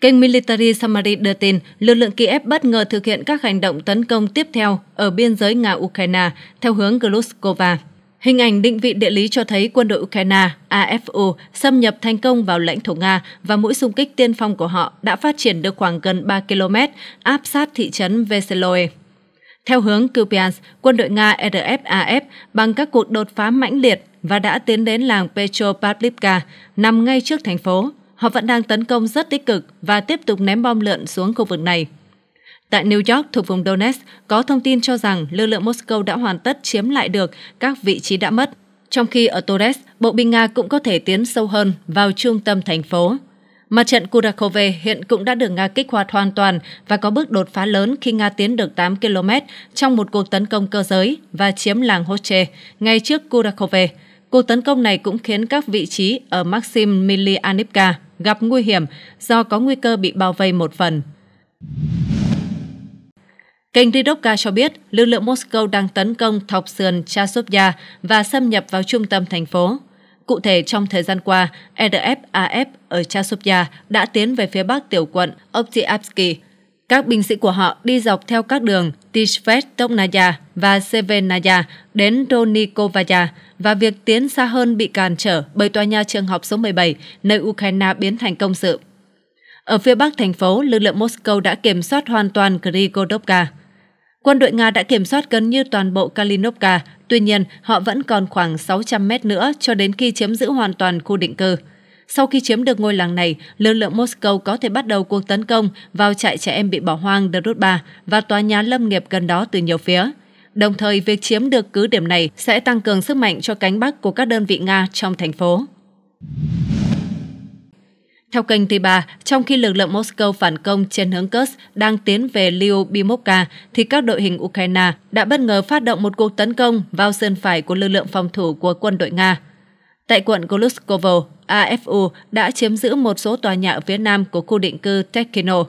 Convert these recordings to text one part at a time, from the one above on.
Kênh Military Summary đưa tin, lực lượng Kiev bất ngờ thực hiện các hành động tấn công tiếp theo ở biên giới Nga-Ukraine theo hướng Gluskova. Hình ảnh định vị địa lý cho thấy quân đội Ukraine, AFU, xâm nhập thành công vào lãnh thổ Nga và mũi xung kích tiên phong của họ đã phát triển được khoảng gần 3 km, áp sát thị trấn Veseloe. Theo hướng Kupiansk, quân đội Nga RFAF bằng các cuộc đột phá mãnh liệt và đã tiến đến làng Petropavlivka, nằm ngay trước thành phố họ vẫn đang tấn công rất tích cực và tiếp tục ném bom lượn xuống khu vực này. Tại New York thuộc vùng Donetsk, có thông tin cho rằng lực lượng Moscow đã hoàn tất chiếm lại được các vị trí đã mất, trong khi ở Torres, bộ binh Nga cũng có thể tiến sâu hơn vào trung tâm thành phố. Mặt trận Kurakove hiện cũng đã được Nga kích hoạt hoàn toàn và có bước đột phá lớn khi Nga tiến được 8 km trong một cuộc tấn công cơ giới và chiếm làng Hoche ngay trước Kurakove. Cuộc tấn công này cũng khiến các vị trí ở Maxim Milianivka gặp nguy hiểm do có nguy cơ bị bao vây một phần. Kênh Ridovka cho biết lực lượng Moscow đang tấn công thọc sườn Chasovya và xâm nhập vào trung tâm thành phố. Cụ thể, trong thời gian qua, RFAF e ở Chasovya đã tiến về phía bắc tiểu quận Optiavsky. Các binh sĩ của họ đi dọc theo các đường Tishvet và Sevenaya đến Donikovaya và việc tiến xa hơn bị cản trở bởi tòa nhà trường học số 17, nơi Ukraine biến thành công sự. Ở phía bắc thành phố, lực lượng Moscow đã kiểm soát hoàn toàn Grigodovka. Quân đội Nga đã kiểm soát gần như toàn bộ Kalinovka, tuy nhiên họ vẫn còn khoảng 600 mét nữa cho đến khi chiếm giữ hoàn toàn khu định cư. Sau khi chiếm được ngôi làng này, lực lượng Moscow có thể bắt đầu cuộc tấn công vào trại trẻ em bị bỏ hoang Drutba và tòa nhà lâm nghiệp gần đó từ nhiều phía. Đồng thời, việc chiếm được cứ điểm này sẽ tăng cường sức mạnh cho cánh Bắc của các đơn vị Nga trong thành phố. Theo kênh T3, trong khi lực lượng Moscow phản công trên hướng Kursk đang tiến về Lyubimovka, thì các đội hình Ukraine đã bất ngờ phát động một cuộc tấn công vào sân phải của lực lượng phòng thủ của quân đội Nga. Tại quận Golushkovo, AFU đã chiếm giữ một số tòa nhà ở phía nam của khu định cư Tekino.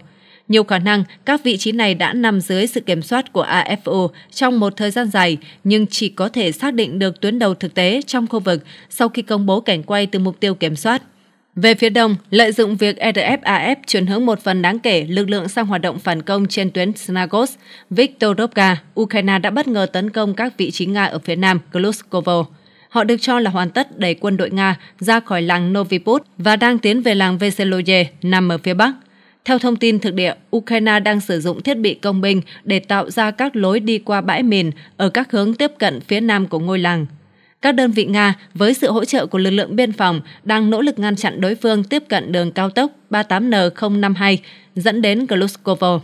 Nhiều khả năng các vị trí này đã nằm dưới sự kiểm soát của AFU trong một thời gian dài, nhưng chỉ có thể xác định được tuyến đầu thực tế trong khu vực sau khi công bố cảnh quay từ mục tiêu kiểm soát. Về phía đông, lợi dụng việc RFAF e chuyển hướng một phần đáng kể lực lượng sang hoạt động phản công trên tuyến Snagos, Viktorovka, Ukraine đã bất ngờ tấn công các vị trí Nga ở phía nam Kluskovo. Họ được cho là hoàn tất đẩy quân đội Nga ra khỏi làng Noviput và đang tiến về làng Veseloye nằm ở phía Bắc. Theo thông tin thực địa, Ukraine đang sử dụng thiết bị công binh để tạo ra các lối đi qua bãi mìn ở các hướng tiếp cận phía nam của ngôi làng. Các đơn vị Nga, với sự hỗ trợ của lực lượng biên phòng, đang nỗ lực ngăn chặn đối phương tiếp cận đường cao tốc 38N052 dẫn đến Gluskovo.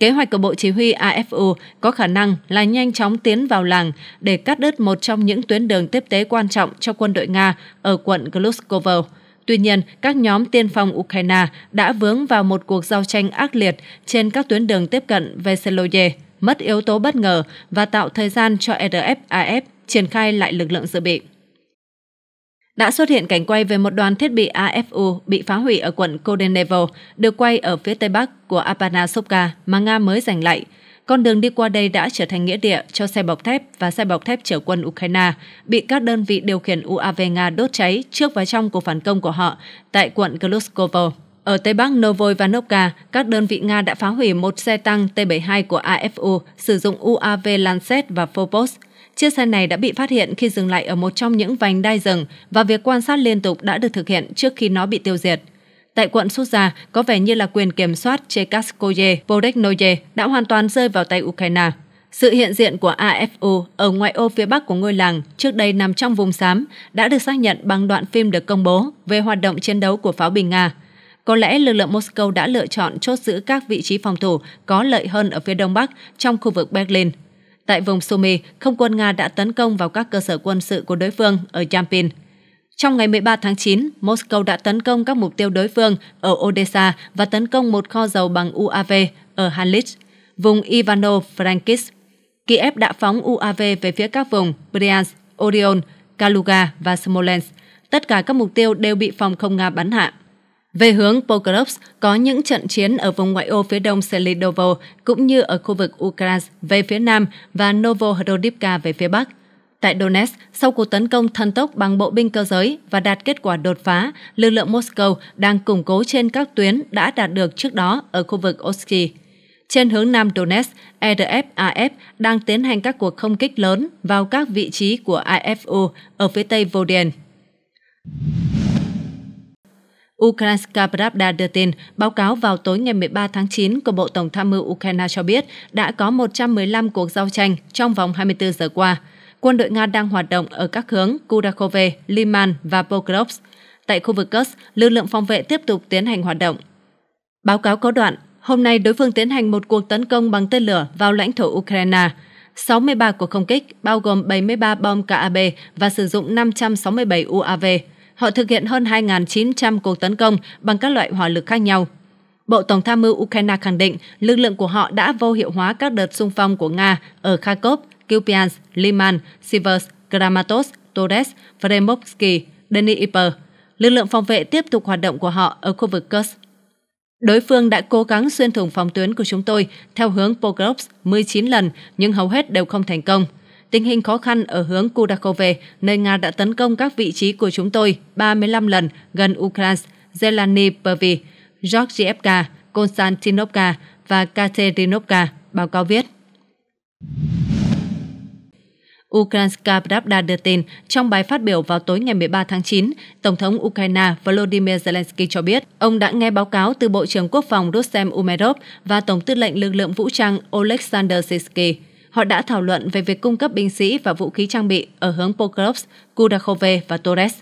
Kế hoạch của Bộ Chỉ huy AFU có khả năng là nhanh chóng tiến vào làng để cắt đứt một trong những tuyến đường tiếp tế quan trọng cho quân đội Nga ở quận Gluskovo. Tuy nhiên, các nhóm tiên phong Ukraine đã vướng vào một cuộc giao tranh ác liệt trên các tuyến đường tiếp cận Veseloye, mất yếu tố bất ngờ và tạo thời gian cho RFAF triển khai lại lực lượng dự bị đã xuất hiện cảnh quay về một đoàn thiết bị AFU bị phá hủy ở quận Kodenevo, được quay ở phía tây bắc của Apanasovka mà Nga mới giành lại. Con đường đi qua đây đã trở thành nghĩa địa cho xe bọc thép và xe bọc thép chở quân Ukraine bị các đơn vị điều khiển UAV Nga đốt cháy trước và trong cuộc phản công của họ tại quận Gluskovo. Ở Tây Bắc Novoivanovka, các đơn vị Nga đã phá hủy một xe tăng T-72 của AFU sử dụng UAV Lancet và Phobos Chiếc xe này đã bị phát hiện khi dừng lại ở một trong những vành đai rừng và việc quan sát liên tục đã được thực hiện trước khi nó bị tiêu diệt. Tại quận Suza, có vẻ như là quyền kiểm soát Chekaskoye Podeknoye đã hoàn toàn rơi vào tay Ukraine. Sự hiện diện của AFU ở ngoại ô phía bắc của ngôi làng, trước đây nằm trong vùng xám, đã được xác nhận bằng đoạn phim được công bố về hoạt động chiến đấu của pháo binh Nga. Có lẽ lực lượng Moscow đã lựa chọn chốt giữ các vị trí phòng thủ có lợi hơn ở phía đông bắc trong khu vực Berlin. Tại vùng Sumy, không quân Nga đã tấn công vào các cơ sở quân sự của đối phương ở Yampin. Trong ngày 13 tháng 9, Moscow đã tấn công các mục tiêu đối phương ở Odessa và tấn công một kho dầu bằng UAV ở Hanlich, vùng Ivano-Frankivsk. Kiev đã phóng UAV về phía các vùng Bryansk, Orion, Kaluga và Smolensk. Tất cả các mục tiêu đều bị phòng không Nga bắn hạ. Về hướng Pokrovsk, có những trận chiến ở vùng ngoại ô phía đông Selidovo cũng như ở khu vực Ukras về phía nam và Novohrodivka về phía bắc. Tại Donetsk, sau cuộc tấn công thần tốc bằng bộ binh cơ giới và đạt kết quả đột phá, lực lượng Moscow đang củng cố trên các tuyến đã đạt được trước đó ở khu vực Oski. Trên hướng nam Donetsk, RFAF e đang tiến hành các cuộc không kích lớn vào các vị trí của IFU ở phía tây Vodien. Ukrainska Pravda đưa tin, báo cáo vào tối ngày 13 tháng 9 của Bộ Tổng tham mưu Ukraine cho biết đã có 115 cuộc giao tranh trong vòng 24 giờ qua. Quân đội Nga đang hoạt động ở các hướng Kurakove, Liman và Pokrovsk. Tại khu vực Kursk, lực lượng phòng vệ tiếp tục tiến hành hoạt động. Báo cáo có đoạn, hôm nay đối phương tiến hành một cuộc tấn công bằng tên lửa vào lãnh thổ Ukraine. 63 cuộc không kích, bao gồm 73 bom KAB và sử dụng 567 UAV họ thực hiện hơn 2.900 cuộc tấn công bằng các loại hỏa lực khác nhau. Bộ Tổng tham mưu Ukraine khẳng định lực lượng của họ đã vô hiệu hóa các đợt xung phong của Nga ở Kharkov, Kupiansk, Liman, Sivers, Kramatorsk, Torres, Vremovsky, Dnipro. Lực lượng phòng vệ tiếp tục hoạt động của họ ở khu vực Kursk. Đối phương đã cố gắng xuyên thủng phòng tuyến của chúng tôi theo hướng Pokrovsk 19 lần nhưng hầu hết đều không thành công tình hình khó khăn ở hướng Kudakove, nơi Nga đã tấn công các vị trí của chúng tôi 35 lần gần Ukraine, Zelani, Pervy, Georgievka, Konstantinovka và Katerinovka, báo cáo viết. Ukrainska Pravda đưa tin, trong bài phát biểu vào tối ngày 13 tháng 9, Tổng thống Ukraine Volodymyr Zelensky cho biết ông đã nghe báo cáo từ Bộ trưởng Quốc phòng Rustem Umerov và Tổng tư lệnh lực lượng vũ trang Oleksandr Sisky họ đã thảo luận về việc cung cấp binh sĩ và vũ khí trang bị ở hướng Pokrovsk, Kudakhove và Torres.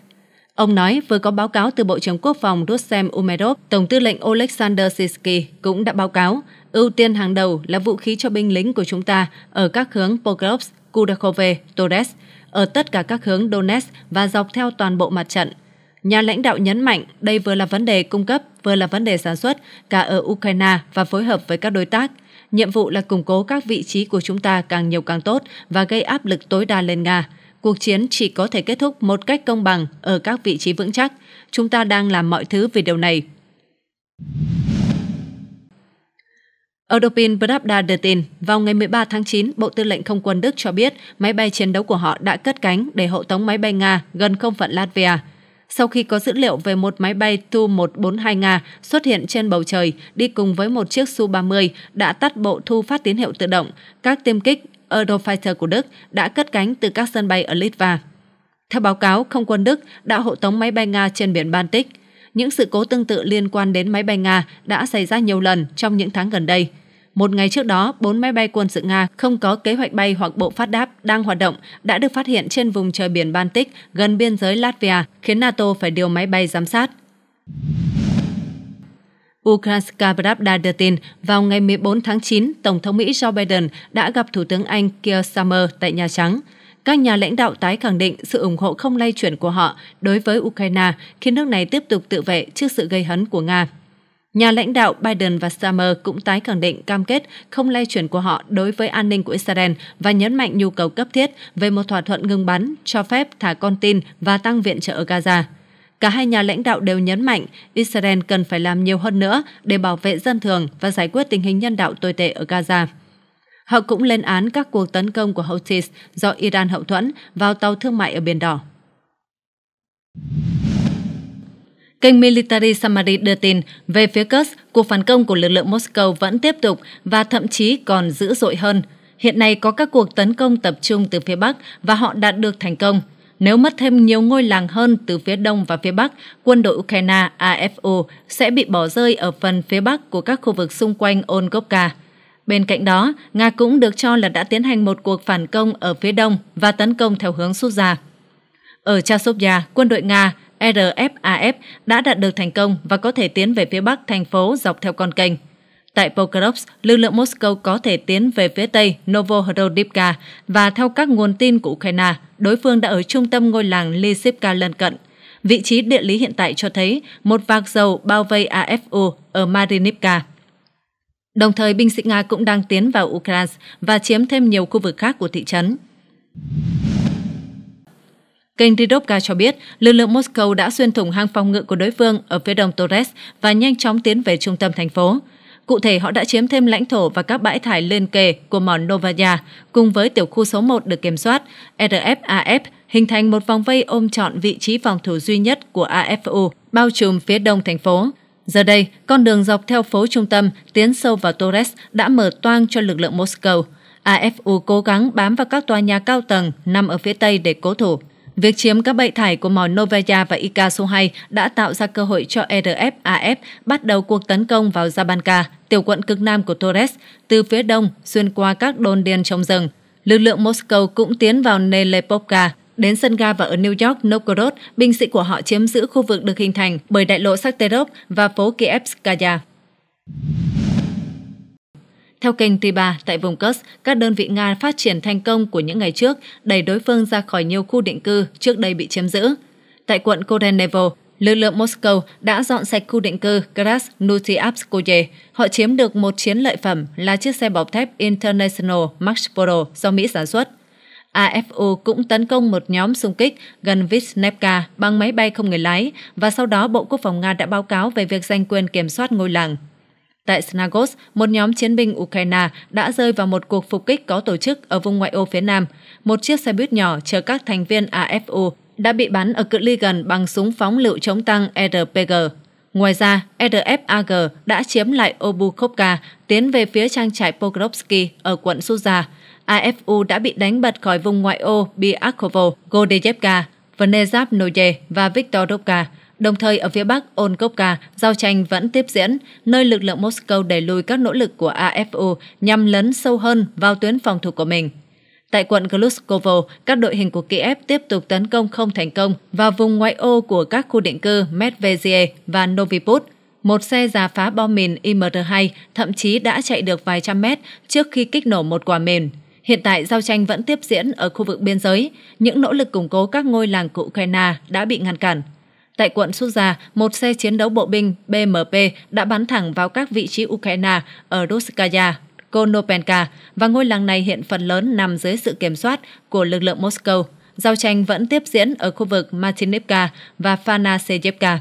Ông nói vừa có báo cáo từ Bộ trưởng Quốc phòng Rustem Umerov, Tổng tư lệnh Oleksandr Sisky cũng đã báo cáo ưu tiên hàng đầu là vũ khí cho binh lính của chúng ta ở các hướng Pokrovsk, Kudakhove, Torres, ở tất cả các hướng Donetsk và dọc theo toàn bộ mặt trận. Nhà lãnh đạo nhấn mạnh đây vừa là vấn đề cung cấp, vừa là vấn đề sản xuất, cả ở Ukraine và phối hợp với các đối tác – nhiệm vụ là củng cố các vị trí của chúng ta càng nhiều càng tốt và gây áp lực tối đa lên Nga. Cuộc chiến chỉ có thể kết thúc một cách công bằng ở các vị trí vững chắc. Chúng ta đang làm mọi thứ vì điều này. Europin Pravda đưa tin, vào ngày 13 tháng 9, Bộ Tư lệnh Không quân Đức cho biết máy bay chiến đấu của họ đã cất cánh để hộ tống máy bay Nga gần không phận Latvia sau khi có dữ liệu về một máy bay Tu-142 Nga xuất hiện trên bầu trời đi cùng với một chiếc Su-30 đã tắt bộ thu phát tín hiệu tự động, các tiêm kích Eurofighter của Đức đã cất cánh từ các sân bay ở Litva. Theo báo cáo, không quân Đức đã hộ tống máy bay Nga trên biển Baltic. Những sự cố tương tự liên quan đến máy bay Nga đã xảy ra nhiều lần trong những tháng gần đây – một ngày trước đó, bốn máy bay quân sự Nga không có kế hoạch bay hoặc bộ phát đáp đang hoạt động đã được phát hiện trên vùng trời biển Baltic gần biên giới Latvia, khiến NATO phải điều máy bay giám sát. Ukrainska Pravda đưa tin, vào ngày 14 tháng 9, Tổng thống Mỹ Joe Biden đã gặp Thủ tướng Anh Keir Starmer tại Nhà Trắng. Các nhà lãnh đạo tái khẳng định sự ủng hộ không lay chuyển của họ đối với Ukraine, khiến nước này tiếp tục tự vệ trước sự gây hấn của Nga. Nhà lãnh đạo Biden và Stammer cũng tái khẳng định cam kết không lay chuyển của họ đối với an ninh của Israel và nhấn mạnh nhu cầu cấp thiết về một thỏa thuận ngừng bắn cho phép thả con tin và tăng viện trợ ở Gaza. Cả hai nhà lãnh đạo đều nhấn mạnh Israel cần phải làm nhiều hơn nữa để bảo vệ dân thường và giải quyết tình hình nhân đạo tồi tệ ở Gaza. Họ cũng lên án các cuộc tấn công của Houthis do Iran hậu thuẫn vào tàu thương mại ở Biển Đỏ. Kênh Military Summary đưa tin về phía Kursk, cuộc phản công của lực lượng Moscow vẫn tiếp tục và thậm chí còn dữ dội hơn. Hiện nay có các cuộc tấn công tập trung từ phía Bắc và họ đạt được thành công. Nếu mất thêm nhiều ngôi làng hơn từ phía Đông và phía Bắc, quân đội Ukraine AFO sẽ bị bỏ rơi ở phần phía Bắc của các khu vực xung quanh Ongovka. Bên cạnh đó, Nga cũng được cho là đã tiến hành một cuộc phản công ở phía đông và tấn công theo hướng Sút ra. Ở Chasovya, quân đội Nga RFAF đã đạt được thành công và có thể tiến về phía bắc thành phố dọc theo con kênh. Tại Pokrovsk, lực lượng Moscow có thể tiến về phía tây Novohrodivka và theo các nguồn tin của Ukraine, đối phương đã ở trung tâm ngôi làng Lisivka lân cận. Vị trí địa lý hiện tại cho thấy một vạc dầu bao vây AFU ở Marinivka. Đồng thời, binh sĩ Nga cũng đang tiến vào Ukraine và chiếm thêm nhiều khu vực khác của thị trấn. Kênh Ridovka cho biết lực lượng Moscow đã xuyên thủng hang phòng ngự của đối phương ở phía đông Torres và nhanh chóng tiến về trung tâm thành phố. Cụ thể, họ đã chiếm thêm lãnh thổ và các bãi thải liên kề của mòn Novaya cùng với tiểu khu số 1 được kiểm soát, RFAF, hình thành một vòng vây ôm trọn vị trí phòng thủ duy nhất của AFU, bao trùm phía đông thành phố. Giờ đây, con đường dọc theo phố trung tâm tiến sâu vào Torres đã mở toang cho lực lượng Moscow. AFU cố gắng bám vào các tòa nhà cao tầng nằm ở phía tây để cố thủ. Việc chiếm các bệ thải của mỏ Novaya và Ika số 2 đã tạo ra cơ hội cho AF bắt đầu cuộc tấn công vào Zabanka, tiểu quận cực nam của Torres, từ phía đông xuyên qua các đồn điền trong rừng. Lực lượng Moscow cũng tiến vào Nelepovka, đến sân ga và ở New York, Novgorod, binh sĩ của họ chiếm giữ khu vực được hình thành bởi đại lộ Sakharov và phố Kievskaya. Theo kênh Tiba tại vùng Kursk, các đơn vị Nga phát triển thành công của những ngày trước, đẩy đối phương ra khỏi nhiều khu định cư trước đây bị chiếm giữ. Tại quận Korenevo, lực lượng Moscow đã dọn sạch khu định cư Krasnutiapskoye. Họ chiếm được một chiến lợi phẩm là chiếc xe bọc thép International Max do Mỹ sản xuất. AFU cũng tấn công một nhóm xung kích gần Visnevka bằng máy bay không người lái và sau đó Bộ Quốc phòng Nga đã báo cáo về việc giành quyền kiểm soát ngôi làng. Tại Snagos, một nhóm chiến binh Ukraine đã rơi vào một cuộc phục kích có tổ chức ở vùng ngoại ô phía Nam. Một chiếc xe buýt nhỏ chở các thành viên AFU đã bị bắn ở cự ly gần bằng súng phóng lựu chống tăng RPG. Ngoài ra, RFAG đã chiếm lại Obukhovka, tiến về phía trang trại Pokrovsky ở quận Suza. AFU đã bị đánh bật khỏi vùng ngoại ô Biakovo, Godeyevka, Venezabnoye và Viktorovka. Đồng thời ở phía Bắc, Onkovka, giao tranh vẫn tiếp diễn, nơi lực lượng Moscow đẩy lùi các nỗ lực của AFU nhằm lấn sâu hơn vào tuyến phòng thủ của mình. Tại quận Gluskovo, các đội hình của Kiev tiếp tục tấn công không thành công vào vùng ngoại ô của các khu định cư Medvezie và Noviput. Một xe giả phá bom mìn IMR-2 thậm chí đã chạy được vài trăm mét trước khi kích nổ một quả mìn. Hiện tại, giao tranh vẫn tiếp diễn ở khu vực biên giới. Những nỗ lực củng cố các ngôi làng của Ukraine đã bị ngăn cản. Tại quận Suza, một xe chiến đấu bộ binh BMP đã bắn thẳng vào các vị trí Ukraine ở Ruskaya, Konopenka và ngôi làng này hiện phần lớn nằm dưới sự kiểm soát của lực lượng Moscow. Giao tranh vẫn tiếp diễn ở khu vực Martinivka và Fanaseyevka.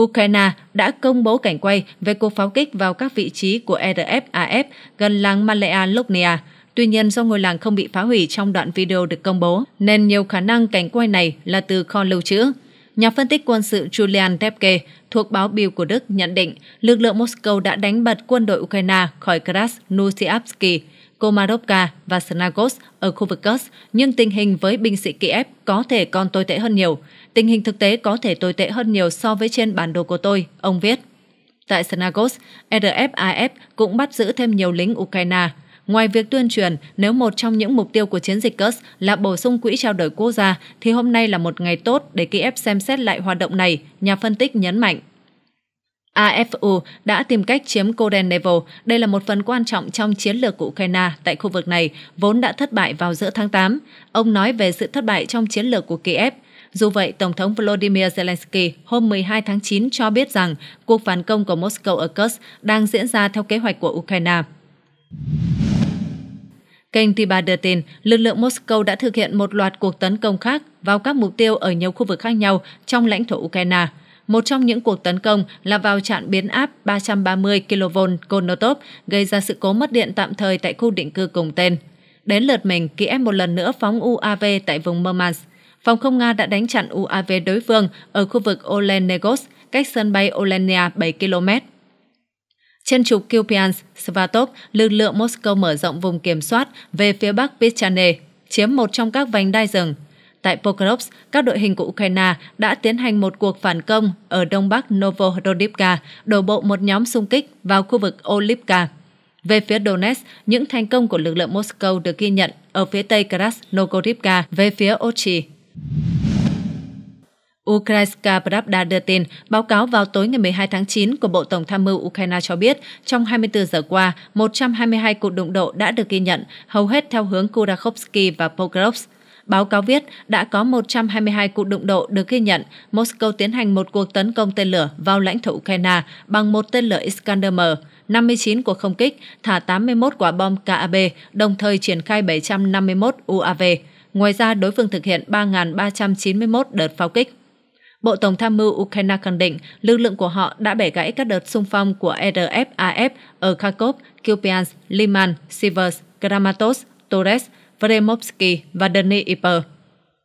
Ukraine đã công bố cảnh quay về cuộc pháo kích vào các vị trí của e RFAF gần làng Malaya Luknia. Tuy nhiên, do ngôi làng không bị phá hủy trong đoạn video được công bố, nên nhiều khả năng cảnh quay này là từ kho lưu trữ. Nhà phân tích quân sự Julian Tepke thuộc báo Bild của Đức nhận định lực lượng Moscow đã đánh bật quân đội Ukraine khỏi Krasnoyarsk, Komarovka và Snagos ở khu vực Kursk, nhưng tình hình với binh sĩ Kiev có thể còn tồi tệ hơn nhiều. Tình hình thực tế có thể tồi tệ hơn nhiều so với trên bản đồ của tôi, ông viết. Tại Snagos, RFiF cũng bắt giữ thêm nhiều lính Ukraine. Ngoài việc tuyên truyền, nếu một trong những mục tiêu của chiến dịch CUS là bổ sung quỹ trao đổi quốc gia, thì hôm nay là một ngày tốt để Kiev xem xét lại hoạt động này, nhà phân tích nhấn mạnh. AFU đã tìm cách chiếm Korenevo. Đây là một phần quan trọng trong chiến lược của Ukraine tại khu vực này, vốn đã thất bại vào giữa tháng 8. Ông nói về sự thất bại trong chiến lược của Kiev. Dù vậy, Tổng thống Volodymyr Zelensky hôm 12 tháng 9 cho biết rằng cuộc phản công của Moscow ở Kursk đang diễn ra theo kế hoạch của Ukraine. Kênh Tiba đưa tin, lực lượng Moscow đã thực hiện một loạt cuộc tấn công khác vào các mục tiêu ở nhiều khu vực khác nhau trong lãnh thổ Ukraine. Một trong những cuộc tấn công là vào trạm biến áp 330 kV Konotop, gây ra sự cố mất điện tạm thời tại khu định cư cùng tên. Đến lượt mình, Kiev một lần nữa phóng UAV tại vùng Murmansk. Phòng không Nga đã đánh chặn UAV đối phương ở khu vực Olenegos, cách sân bay Olenia 7 km. Trên trục Kupiansk, Svatov, lực lượng Moscow mở rộng vùng kiểm soát về phía bắc Pichane, chiếm một trong các vành đai rừng. Tại Pokrovsk, các đội hình của Ukraine đã tiến hành một cuộc phản công ở đông bắc Novorodivka, đổ bộ một nhóm xung kích vào khu vực Olivka. Về phía Donetsk, những thành công của lực lượng Moscow được ghi nhận ở phía tây Krasnogorivka về phía Ochi. Ukrainska Pravda đưa tin, báo cáo vào tối ngày 12 tháng 9 của Bộ Tổng tham mưu Ukraine cho biết, trong 24 giờ qua, 122 cuộc đụng độ đã được ghi nhận, hầu hết theo hướng Kurakhovsky và Pokrovsk. Báo cáo viết đã có 122 cuộc đụng độ được ghi nhận. Moscow tiến hành một cuộc tấn công tên lửa vào lãnh thổ Ukraine bằng một tên lửa Iskander-M, 59 cuộc không kích, thả 81 quả bom KAB, đồng thời triển khai 751 UAV. Ngoài ra, đối phương thực hiện 3.391 đợt pháo kích. Bộ Tổng tham mưu Ukraine khẳng định lực lượng của họ đã bẻ gãy các đợt xung phong của RFAF ở Kharkov, Kupiansk, Liman, Sivers, Kramatorsk, Torres, Vremovsky và Dnipro.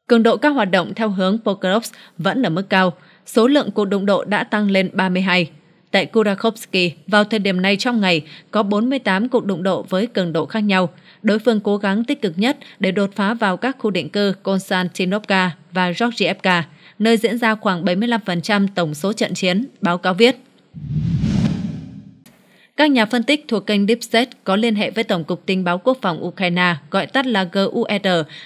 Cường độ các hoạt động theo hướng Pokrovsk vẫn ở mức cao. Số lượng cuộc đụng độ đã tăng lên 32. Tại Kurakhovsky, vào thời điểm này trong ngày, có 48 cuộc đụng độ với cường độ khác nhau. Đối phương cố gắng tích cực nhất để đột phá vào các khu định cư Konstantinovka và Georgievka nơi diễn ra khoảng 75% tổng số trận chiến, báo cáo viết. Các nhà phân tích thuộc kênh Deepset có liên hệ với Tổng cục Tình báo Quốc phòng Ukraine, gọi tắt là GUR, e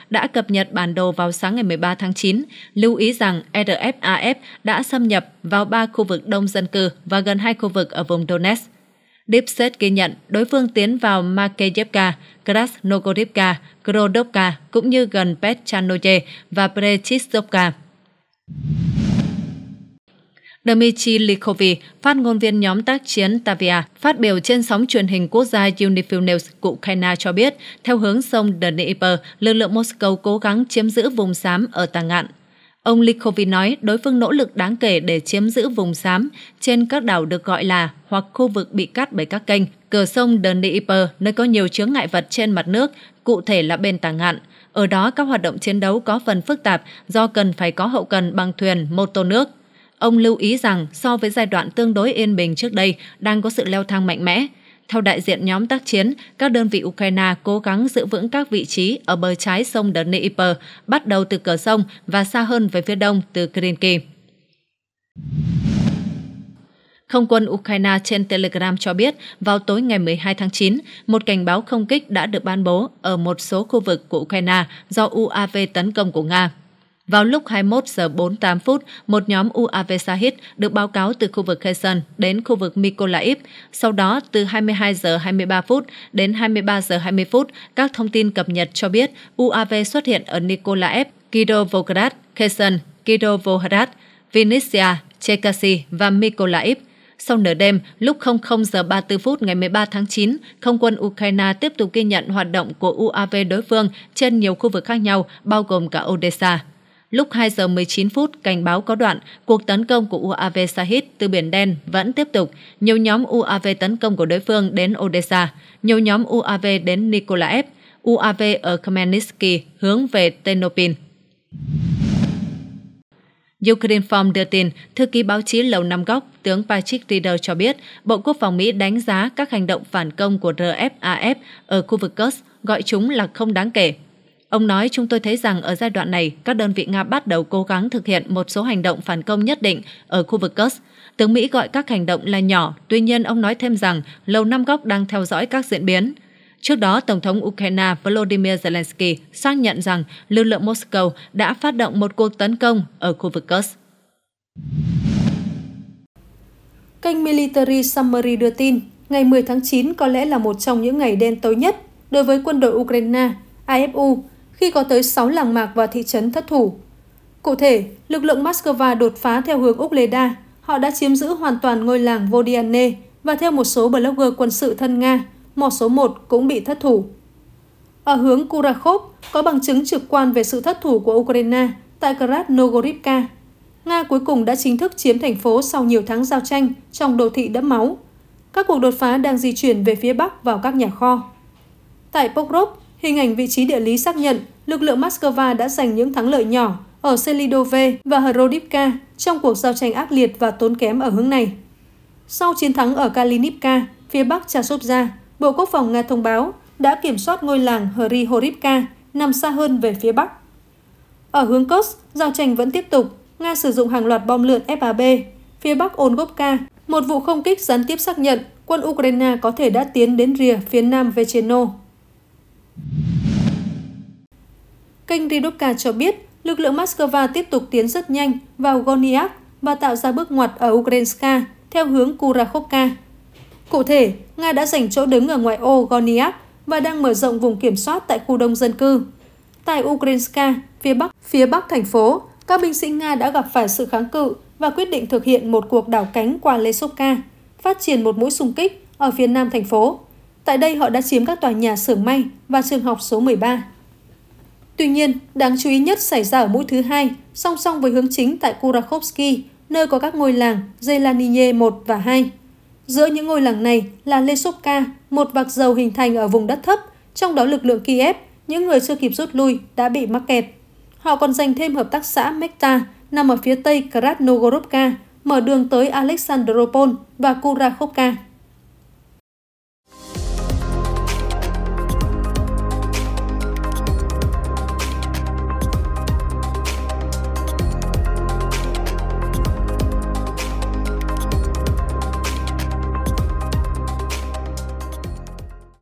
đã cập nhật bản đồ vào sáng ngày 13 tháng 9, lưu ý rằng RFAF e đã xâm nhập vào ba khu vực đông dân cư và gần hai khu vực ở vùng Donetsk. Deepset ghi nhận đối phương tiến vào Makeyevka, Krasnogorivka, Grodovka cũng như gần Petchanoye và Prechistrovka. Dmitry Likovi, phát ngôn viên nhóm tác chiến Tavia, phát biểu trên sóng truyền hình quốc gia Unifil News của Ukraine cho biết, theo hướng sông Dnieper, lực lượng Moscow cố gắng chiếm giữ vùng xám ở tàng Ngạn. Ông Likovi nói đối phương nỗ lực đáng kể để chiếm giữ vùng xám trên các đảo được gọi là hoặc khu vực bị cắt bởi các kênh, cửa sông Dnieper nơi có nhiều chướng ngại vật trên mặt nước, cụ thể là bên tàng Ngạn. Ở đó các hoạt động chiến đấu có phần phức tạp do cần phải có hậu cần bằng thuyền, mô tô nước. Ông lưu ý rằng so với giai đoạn tương đối yên bình trước đây đang có sự leo thang mạnh mẽ. Theo đại diện nhóm tác chiến, các đơn vị Ukraine cố gắng giữ vững các vị trí ở bờ trái sông Dnieper, bắt đầu từ cửa sông và xa hơn về phía đông từ Krinky. Không quân Ukraine trên Telegram cho biết vào tối ngày 12 tháng 9, một cảnh báo không kích đã được ban bố ở một số khu vực của Ukraine do UAV tấn công của Nga. Vào lúc 21 giờ 48 phút, một nhóm UAV Shahid được báo cáo từ khu vực Kherson đến khu vực Mykolaiv. Sau đó, từ 22 giờ 23 phút đến 23 giờ 20 phút, các thông tin cập nhật cho biết UAV xuất hiện ở Nikolaev, Kirovograd, Kherson, Kirovohrad, Vinnytsia, Chekasi và Mykolaiv sau nửa đêm, lúc 00 giờ 34 phút ngày 13 tháng 9, không quân Ukraine tiếp tục ghi nhận hoạt động của UAV đối phương trên nhiều khu vực khác nhau, bao gồm cả Odessa. Lúc 2 giờ 19 phút, cảnh báo có đoạn cuộc tấn công của UAV Sahid từ Biển Đen vẫn tiếp tục. Nhiều nhóm UAV tấn công của đối phương đến Odessa, nhiều nhóm UAV đến Nikolaev, UAV ở Khmelnytsky hướng về Tenopil. Ukraine đưa tin, thư ký báo chí Lầu Năm Góc, tướng Patrick Reader cho biết, Bộ Quốc phòng Mỹ đánh giá các hành động phản công của RFAF ở khu vực Kursk, gọi chúng là không đáng kể. Ông nói chúng tôi thấy rằng ở giai đoạn này, các đơn vị Nga bắt đầu cố gắng thực hiện một số hành động phản công nhất định ở khu vực Kursk. Tướng Mỹ gọi các hành động là nhỏ, tuy nhiên ông nói thêm rằng Lầu Năm Góc đang theo dõi các diễn biến. Trước đó, Tổng thống Ukraine Volodymyr Zelensky xác nhận rằng lực lượng Moscow đã phát động một cuộc tấn công ở khu vực Kursk. Kênh Military Summary đưa tin, ngày 10 tháng 9 có lẽ là một trong những ngày đen tối nhất đối với quân đội Ukraine, AFU, khi có tới 6 làng mạc và thị trấn thất thủ. Cụ thể, lực lượng Moscow đột phá theo hướng Úc Leda, họ đã chiếm giữ hoàn toàn ngôi làng Vodiane và theo một số blogger quân sự thân Nga, một số một cũng bị thất thủ. Ở hướng Kurakhov, có bằng chứng trực quan về sự thất thủ của Ukraine tại Grad Nga cuối cùng đã chính thức chiếm thành phố sau nhiều tháng giao tranh trong đô thị đẫm máu. Các cuộc đột phá đang di chuyển về phía Bắc vào các nhà kho. Tại Pokrov, hình ảnh vị trí địa lý xác nhận lực lượng Moscow đã giành những thắng lợi nhỏ ở Selidove và Hrodivka trong cuộc giao tranh ác liệt và tốn kém ở hướng này. Sau chiến thắng ở Kalinivka, phía bắc Chasovja, Bộ Quốc phòng Nga thông báo đã kiểm soát ngôi làng Hrihorivka nằm xa hơn về phía bắc. Ở hướng kos, giao tranh vẫn tiếp tục. Nga sử dụng hàng loạt bom lượn FAB. Phía bắc Ongovka, một vụ không kích gián tiếp xác nhận quân Ukraine có thể đã tiến đến rìa phía nam Vecheno. Kênh Ridovka cho biết lực lượng Moscow tiếp tục tiến rất nhanh vào Goniak và tạo ra bước ngoặt ở Ukrainska theo hướng Kurakhovka Cụ thể, Nga đã giành chỗ đứng ở ngoại ô Gorniak và đang mở rộng vùng kiểm soát tại khu đông dân cư. Tại Ukrainska, phía bắc, phía bắc thành phố, các binh sĩ Nga đã gặp phải sự kháng cự và quyết định thực hiện một cuộc đảo cánh qua Lesovka, phát triển một mũi xung kích ở phía nam thành phố. Tại đây họ đã chiếm các tòa nhà xưởng may và trường học số 13. Tuy nhiên, đáng chú ý nhất xảy ra ở mũi thứ hai, song song với hướng chính tại Kurakhovsky, nơi có các ngôi làng Zelaniye 1 và 2. Giữa những ngôi làng này là Lesovka, một vạc dầu hình thành ở vùng đất thấp, trong đó lực lượng Kiev, những người chưa kịp rút lui đã bị mắc kẹt. Họ còn giành thêm hợp tác xã Mekta nằm ở phía tây Krasnogorovka, mở đường tới Alexandropol và Kurakhovka.